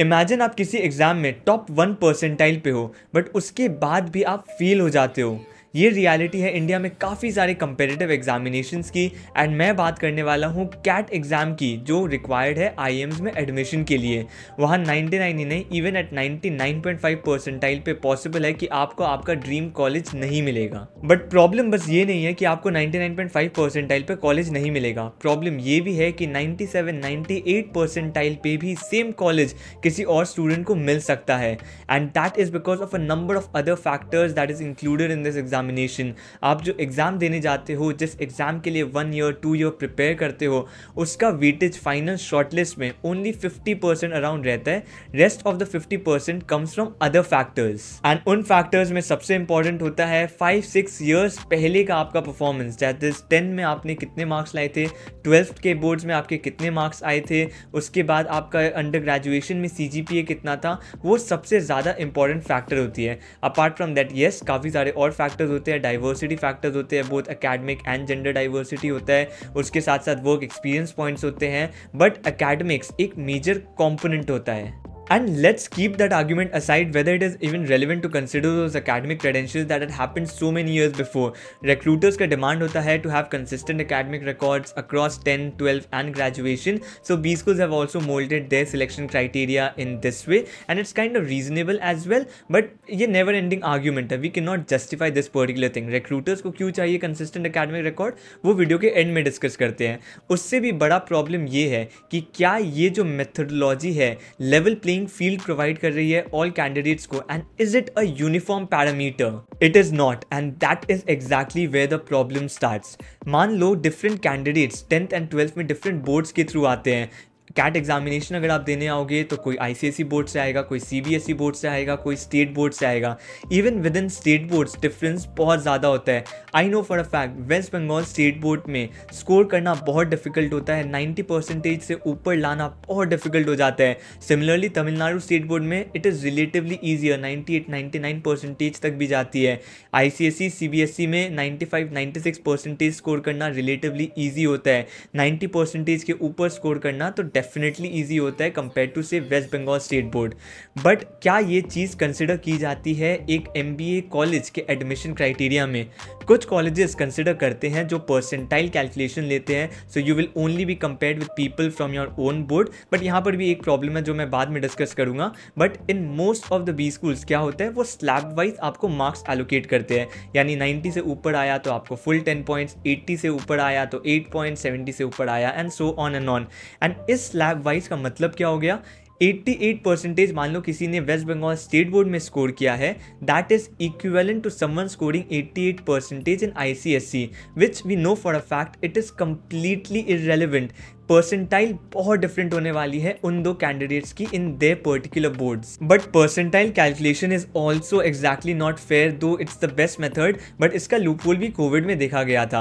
imagine आप किसी exam में टॉप वन परसेंटाइल पे हो बट उसके बाद भी आप फेल हो जाते हो ये रियलिटी है इंडिया में काफ़ी सारे कंपेरेटिव एग्जामिनेशंस की एंड मैं बात करने वाला हूँ कैट एग्ज़ाम की जो रिक्वायर्ड है आई में एडमिशन के लिए वहाँ 99 ही नहीं इवन एट 99.5 परसेंटाइल पे पॉसिबल है कि आपको आपका ड्रीम कॉलेज नहीं मिलेगा बट प्रॉब्लम बस ये नहीं है कि आपको 99.5 परसेंटाइल पे कॉलेज नहीं मिलेगा प्रॉब्लम ये भी है कि 97 98 परसेंटाइल पे भी सेम कॉलेज किसी और स्टूडेंट को मिल सकता है and that is because of a number of other factors that is included in this exam examination आप जो एग्ज़ाम देने जाते हो जिस एग्ज़ाम के लिए one year two year prepare करते हो उसका वीटेज फाइनल शॉर्टलिस्ट में ओनली फिफ्टी परसेंट अराउंड रहता है rest of the fifty percent comes from other factors and उन फैक्टर्स में सबसे इंपॉर्टेंट होता है फाइव सिक्स ईयर्स पहले का आपका परफॉर्मेंस दैट इज टेन में आपने कितने मार्क्स लाए थे ट्वेल्थ के बोर्ड्स में आपके कितने मार्क्स आए थे उसके बाद आपका अंडर ग्रेजुएशन में सी जी पी ए कितना था वो सबसे ज़्यादा इंपॉर्टेंट फैक्टर होती है अपार्ट फ्रॉम दैट येस काफ़ी सारे और फैक्टर्स फैक्टर्स होते हैं डाइवर्सिटी फैक्टर्स होते हैं बहुत अकेडमिक एंड जेंडर डाइवर्सिटी होता है उसके साथ साथ वर्क एक्सपीरियंस पॉइंट्स होते हैं बट अकेडमिक्स एक मेजर कॉम्पोनेंट होता है And let's keep that argument aside whether it is even relevant to consider those academic credentials that had happened so many years before recruiters का demand होता है to have consistent academic records across ten twelve and graduation so B schools have also moulded their selection criteria in this way and it's kind of reasonable as well but ये never ending argument है we can not justify this particular thing recruiters को क्यों चाहिए consistent academic record वो video के end में discuss करते हैं उससे भी बड़ा प्रॉब्लम ये है कि क्या ये जो मेथडोलॉजी है level playing playing field provide कर रही है ऑल कैंडिडेट्स को and is it a uniform parameter it is not and that is exactly where the problem starts मान लो different candidates tenth and twelfth में डिफरेंट बोर्ड्स के through आते हैं कैट एग्जामिनेशन अगर आप देने आओगे तो कोई आईसीएसई बोर्ड e से आएगा कोई सीबीएसई बोर्ड e से आएगा कोई स्टेट बोर्ड से आएगा even within state boards difference बहुत ज़्यादा होता है I know for a fact West Bengal state board में स्कोर करना बहुत डिफिकल्ट होता है नाइन्टी परसेंटेज से ऊपर लाना बहुत डिफिकल्ट हो जाता है सिमिलरली तमिलनाडु स्टेट बोर्ड में it is relatively easier ninety eight ninety nine percentage तक भी जाती है I C S C C B S E में ninety five ninety six percentage score करना रिलेटिवली ईजी होता है नाइन्टी परसेंटेज के ऊपर स्कोर करना तो डेफिनेटली ईजी होता है कंपेयर टू से West Bengal state board but क्या ये चीज़ कंसिडर की जाती है एक एम कॉलेज के एडमिशन क्राइटेरिया में कुछ कॉलेजेस कंसिडर करते हैं जो परसेंटाइल कैलकुलेशन लेते हैं so you will only be compare with people from your own board but यहाँ पर भी एक प्रॉब्लम है जो मैं बाद में डिस्कस करूंगा but in most of the B schools क्या होता है वो स्लैब वाइज आपको मार्क्स एलोकेट करते हैं यानी 90 से ऊपर आया तो आपको फुल 10 पॉइंट्स 80 से ऊपर आया तो 8 पॉइंट 70 से ऊपर आया and so on and on and इस स्लैब वाइज का मतलब क्या हो गया 88 परसेंटेज मान लो किसी ने वेस्ट बंगाल स्टेट बोर्ड में स्कोर किया है that is equivalent to someone scoring 88 percentage in ICSC which we know for a fact it is completely irrelevant percentile बहुत डिफरेंट होने वाली है उन दो कैंडिडेट्स की in their particular boards but percentile calculation is also exactly not fair though it's the best method but इसका loophole भी COVID में देखा गया था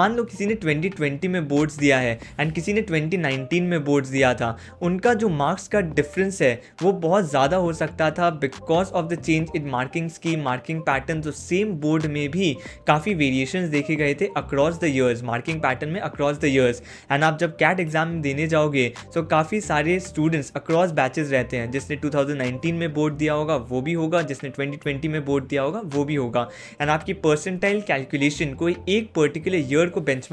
मान लो किसी ने 2020 में बोर्ड्स दिया है एंड किसी ने 2019 में बोर्ड्स दिया था उनका जो मार्क्स का डिफरेंस है वो बहुत ज़्यादा हो सकता था because of the change in marking scheme marking pattern तो सेम बोर्ड में भी काफ़ी वेरिएशन देखे गए थे across the years marking pattern में अक्रॉस द ईयर्स एंड आप जब कैट एग्ज़ाम देने जाओगे तो काफ़ी सारे स्टूडेंट्स अक्रॉस बैचेस रहते हैं जिसने 2019 में बोर्ड दिया होगा वो भी होगा जिसने 2020 में बोर्ड दिया होगा वो भी होगा एंड आपकी परसेंटाइल कैलकुलेशन कोई एक पर्टिकुलर ईयर को बेंच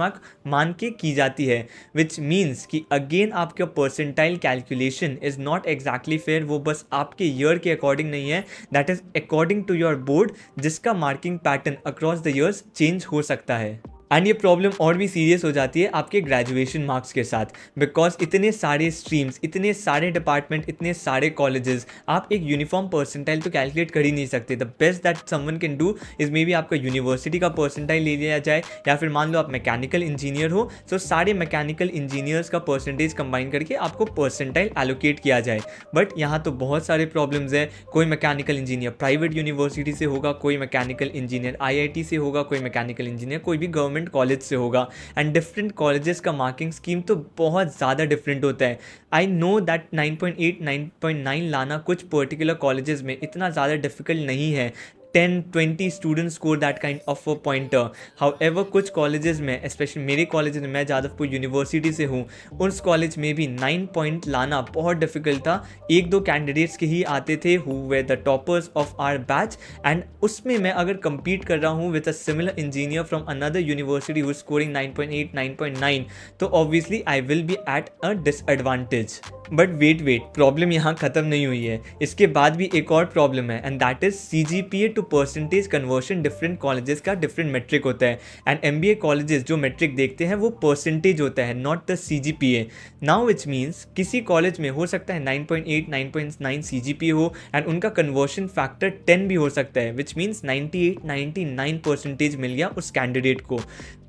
मान के की जाती है विच मीन्स कि अगेन आपका percentile calculation is not exactly fair वो बस आपके ईयर के अकॉर्डिंग नहीं है that is according to your board जिसका marking pattern across the years change हो सकता है एंड ये प्रॉब्लम और भी सीरियस हो जाती है आपके ग्रेजुएशन मार्क्स के साथ बिकॉज इतने सारे स्ट्रीम्स इतने सारे डिपार्टमेंट इतने सारे कॉलेजेस आप एक यूनिफॉर्म परसेंटाइल तो कैलकुलेट कर ही नहीं सकते the best that someone can do is maybe आपका यूनिवर्सिटी का परसेंटाइल ले लिया जाए या फिर मान लो आप मैकेनिकल इंजीनियर हो तो सारे मैकेनिकल इंजीनियर्स का परसेंटेज कंबाइन करके आपको परसेंटाइल एलोकेट किया जाए बट यहाँ तो बहुत सारे प्रॉब्लम्स हैं कोई मैकेनिकल इंजीनियर प्राइवेट यूनिवर्सिटी से होगा कोई मैकेनिकल इंजीनियर आई से होगा कोई मैकेनिकल इंजीनियर कोई भी गवर्नमेंट डिफरेंट कॉलेज से होगा एंड डिफरेंट कॉलेजेस का मार्किंग स्कीम तो बहुत ज़्यादा डिफरेंट होता है आई नो दैट 9.8 9.9 लाना कुछ पर्टिकुलर कॉलेजेस में इतना ज़्यादा डिफिकल्ट नहीं है ten twenty student score that kind of a pointer however कुछ कॉलेजेस में स्पेशली मेरे कॉलेज में मैं जादवपुर यूनिवर्सिटी से हूँ उस कॉलेज में भी नाइन पॉइंट लाना बहुत डिफिकल्ट था एक दो कैंडिडेट्स के ही आते थे who were the toppers of our batch एंड उसमें मैं अगर कंपीट कर रहा हूँ with a similar engineer from another university who scoring point nine तो obviously I will be at a disadvantage but wait wait problem यहाँ खत्म नहीं हुई है इसके बाद भी एक और प्रॉब्लम है and that is C G P A to percentage conversion different colleges का डिफरेंट मेट्रिक होता है and M B A colleges जो मेट्रिक देखते हैं वो परसेंटेज होता है not the C G P A now which means किसी कॉलेज में हो सकता है nine point eight nine point nine C G P A हो एंड उनका कन्वर्शन फैक्टर टेन भी हो सकता है which means ninety eight ninety nine percentage मिल गया उस कैंडिडेट को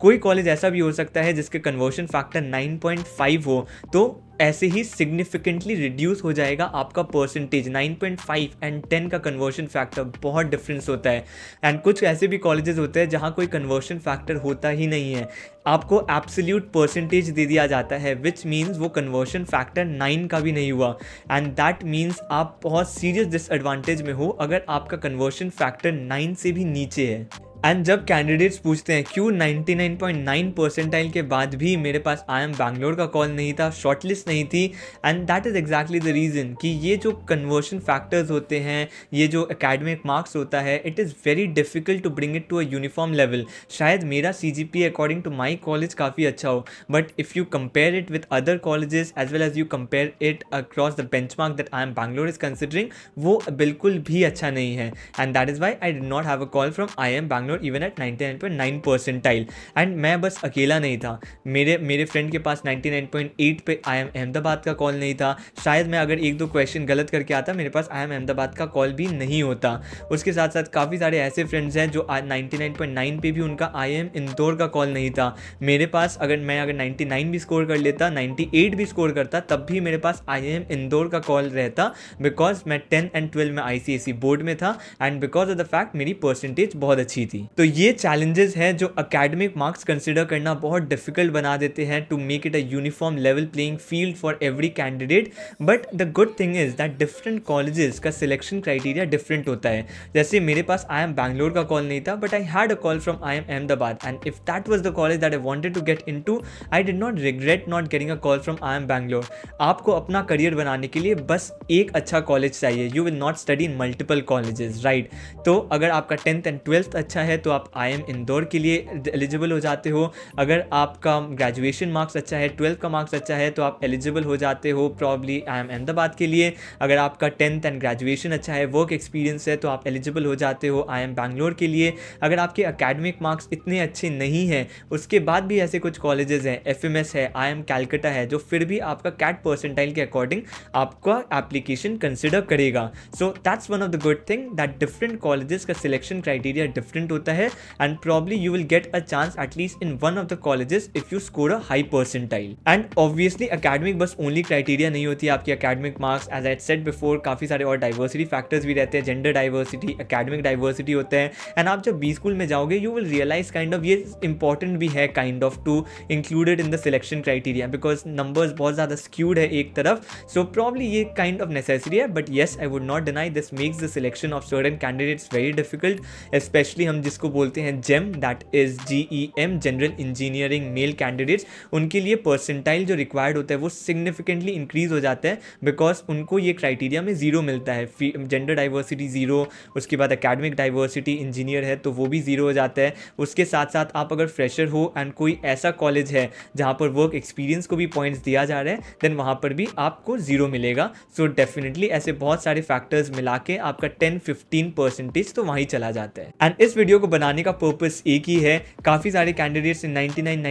कोई कॉलेज ऐसा भी हो सकता है जिसके conversion factor nine point five हो तो ऐसे ही सिग्निफिकेंटली रिड्यूस हो जाएगा आपका परसेंटेज 9.5 एंड 10 का कन्वर्शन फैक्टर बहुत डिफरेंस होता है एंड कुछ ऐसे भी कॉलेजेस होते हैं जहाँ कोई कन्वर्शन फैक्टर होता ही नहीं है आपको एब्सोल्यूट परसेंटेज दे दिया जाता है विच मीन्स वो कन्वर्शन फैक्टर नाइन का भी नहीं हुआ एंड दैट मीन्स आप बहुत सीरियस डिसएडवांटेज में हो अगर आपका कन्वर्शन फैक्टर नाइन से भी नीचे है एंड जब कैंडिडेट्स पूछते हैं क्यों 99.9 परसेंटाइल के बाद भी मेरे पास आई एम बैंगलोर का कॉल नहीं था शॉर्टलिस्ट नहीं थी and that is exactly the reason कि ये जो कन्वर्शन फैक्टर्स होते हैं ये जो अकेडमिक मार्क्स होता है it is very difficult to bring it to a uniform level शायद मेरा C G P according to my college काफ़ी अच्छा हो but if you compare it with other colleges as well as you compare it across the benchmark that I M Bangalore is considering वो बिल्कुल भी अच्छा नहीं है and that is why I did not have a call from I M Bangalore even were nine point nine percentile and मैं बस अकेला नहीं था मेरे मेरे फ्रेंड के पास नाइन पॉइंट एट पे आई एम अहमदाबाद का कॉल नहीं था शायद मैं अगर एक दो क्वेश्चन गलत करके आता मेरे पास आई एम अहमदाबाद का कॉल भी नहीं होता उसके साथ साथ काफ़ी सारे ऐसे फ्रेंड्स हैं जो नाइन्टी नाइन पॉइंट नाइन पर भी उनका आई एम इंदौर का कॉल नहीं था मेरे पास अगर मैं अगर नाइन्टी नाइन भी स्कोर कर लेता नाइन्टी एट भी स्कोर करता तब भी मेरे पास आई एम इंदौर का कॉल रहता बिकॉज मैं टेन एंड ट्वेल्व में आई बोर्ड में था and because of the fact मेरी परसेंटेज बहुत अच्छी थी थी तो ये चैलेंजेस हैं जो अकेडमिक मार्क्स कंसिडर करना बहुत डिफिकल्ट बना देते हैं to make it a uniform level playing field for every candidate but the good thing is that different colleges का सिलेक्शन क्राइटेरिया डिफरेंट होता है जैसे मेरे पास आई एम बैंगलोर का कॉल नहीं था but I had a call from I M Ahmedabad and if that was the college that I wanted to get into I did not regret not getting a call from I M Bangalore आपको अपना career बनाने के लिए बस एक अच्छा college चाहिए you will not study in multiple colleges right तो अगर आपका टेंथ एंड ट्वेल्थ अच्छा है तो आप आई एम इंदौर के लिए एलिजिबल हो जाते हो अगर आपका ग्रेजुएशन मार्क्स अच्छा है ट्वेल्थ का मार्क्स अच्छा है तो आप एलिजिबल हो जाते हो प्रॉब्ली आई एम अहमदाबाद के लिए अगर आपका टेंथ एंड ग्रेजुएशन अच्छा है वर्क एक्सपीरियंस है तो आप एलिजिबल हो जाते हो आई एम बैंगलोर के लिए अगर आपके अकेडमिक मार्क्स इतने अच्छे नहीं हैं उसके बाद भी ऐसे कुछ कॉलेजेस हैं एफ एम एस है आई एम कैलकटा है जो फिर भी आपका कैट परसेंटाइल के अकॉर्डिंग आपका एप्लीकेशन कंसिडर करेगा so that's one of the good thing that different colleges का सिलेक्शन क्राइटेरिया डिफरेंट होता है and probably you will get a chance at least in one of the colleges if you score a high percentile and obviously academic बस only criteria नहीं होती आपकी academic marks as at set before काफ़ी सारे और diversity factors भी रहते हैं जेंडर डाइवर्सिटी अकेडमिक डाइवर्सिटी होते हैं एंड आप जब बी स्कूल में जाओगे you will realise kind of ये इंपॉर्टेंट भी है kind of to included in the selection criteria because numbers बहुत ज़्यादा स्क्यूड है एक तरफ सो so प्रॉब्ली ये काइंड ऑफ नेसेसरी है but yes I would not deny this makes the selection of certain candidates very difficult specially हम जिसको बोलते हैं GEM that is G E M general engineering male candidates उनके लिए percentile जो required होता है वो सिग्निफिकेंटली इंक्रीज हो जाता है बिकॉज उनको ये क्राइटेरिया में ज़ीरो मिलता है जेंडर डाइवर्सिटी ज़ीरो उसके बाद अकेडमिक डाइवर्सिटी इंजीनियर है तो वो भी ज़ीरो हो जाता है उसके साथ साथ आप अगर फ्रेशर हो एंड कोई ऐसा कॉलेज है जहाँ पर वर्क एक्सपीरियंस को भी पॉइंट्स दिया जा रहा है देन वहाँ पर भी आपको ज़ीरो मिलेगा सो so डेफिनेटली ऐसे बहुत सारे फैक्टर्स मिला के आपका टेन फिफ्टीन परसेंटेज तो वहीं चला जाता है एंड इस वीडियो वीडियो को बनाने का पर्पस एक ही है काफ़ी सारे कैंडिडेट्स ने 99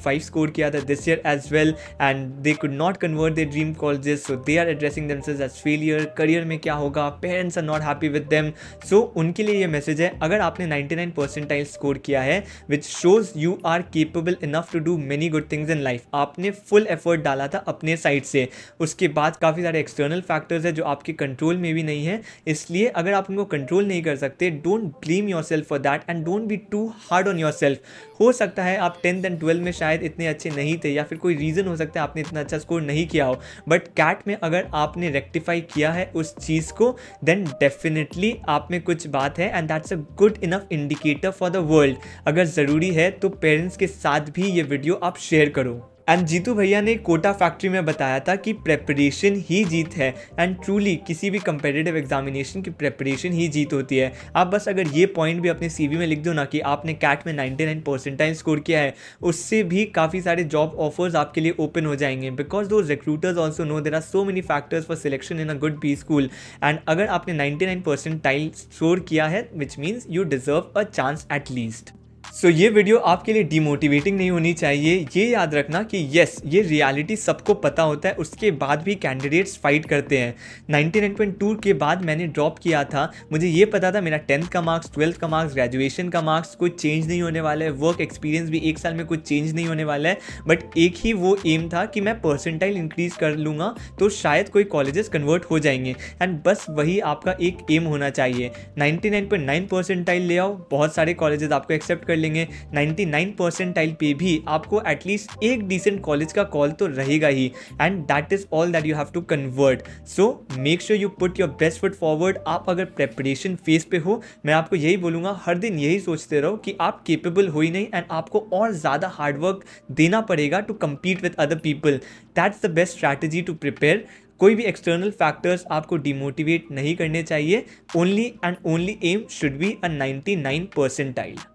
99.5 स्कोर किया था this year as well and they could not convert their dream colleges so they are addressing themselves as failure career में क्या होगा parents are not happy with them so उनके लिए ये मैसेज है अगर आपने 99 परसेंटाइल स्कोर किया है which shows you are capable enough to do many good things in life आपने फुल एफर्ट डाला था अपने साइड से उसके बाद काफ़ी सारे एक्सटर्नल फैक्टर्स है जो आपके कंट्रोल में भी नहीं है इसलिए अगर आप उनको कंट्रोल नहीं कर सकते don't blame yourself for that and don't be too hard on yourself हो सकता है आप टेंथ एंड ट्वेल्थ में शायद इतने अच्छे नहीं थे या फिर कोई रीज़न हो सकता है आपने इतना अच्छा स्कोर नहीं किया हो बट कैट में अगर आपने रेक्टिफाई किया है उस चीज़ को देन डेफिनेटली आप में कुछ बात है and that's a good enough indicator for the world अगर ज़रूरी है तो पेरेंट्स के साथ भी ये वीडियो आप शेयर करो एंड जीतू भैया ने कोटा फैक्ट्री में बताया था कि प्रेपरेशन ही जीत है एंड ट्रूली किसी भी कंपेटेटिव एग्जामिनेशन की प्रेपरेशन ही जीत होती है आप बस अगर ये पॉइंट भी अपने सी में लिख दो ना कि आपने कैट में नाइन्टी नाइन परसेंटाइज स्कोर किया है उससे भी काफ़ी सारे जॉब ऑफर्स आपके लिए ओपन हो जाएंगे because though recruiters also know there are so many factors for selection in a good B school and अगर आपने नाइन्टी नाइन परसेंटाइल स्कोर किया है which means you deserve a chance at least so so, ये video आपके लिए demotivating नहीं होनी चाहिए ये याद रखना कि येस ये रियलिटी सबको पता होता है उसके बाद भी कैंडिडेट्स फाइट करते हैं टू के बाद मैंने ड्रॉप किया था मुझे ये पता था मेरा टेंथ का मार्क्स ट्वेल्थ का मार्क्स ग्रेजुएशन का मार्क्स कोई चेंज नहीं होने वाला है वर्क एक्सपीरियंस भी एक साल में कुछ चेंज नहीं होने वाला है बट एक ही वो एम था कि मैं परसेंटाइल इंक्रीज कर लूँगा तो शायद कोई कॉलेजेस कन्वर्ट हो जाएंगे एंड बस वही आपका एक एम होना चाहिए नाइन्टी नाइन परसेंटाइल ले आओ बहुत सारे कॉलेजेस आपको एक्सेप्ट कर लेंगे 99 परसेंटाइल पे भी आपको एटलीस्ट एक डिसेंट कॉलेज का कॉल तो रहेगा ही and that is all that you have to convert so make sure you put your best foot forward आप अगर प्रेपरेशन फेज पे हो मैं आपको यही बोलूंगा हर दिन यही सोचते रहो कि आप केपेबल हो ही नहीं एंड आपको और ज़्यादा हार्डवर्क देना पड़ेगा to compete with other people that's the best strategy to prepare कोई भी एक्सटर्नल फैक्टर्स आपको डिमोटिवेट नहीं करने चाहिए only and only aim should be a 99 percentile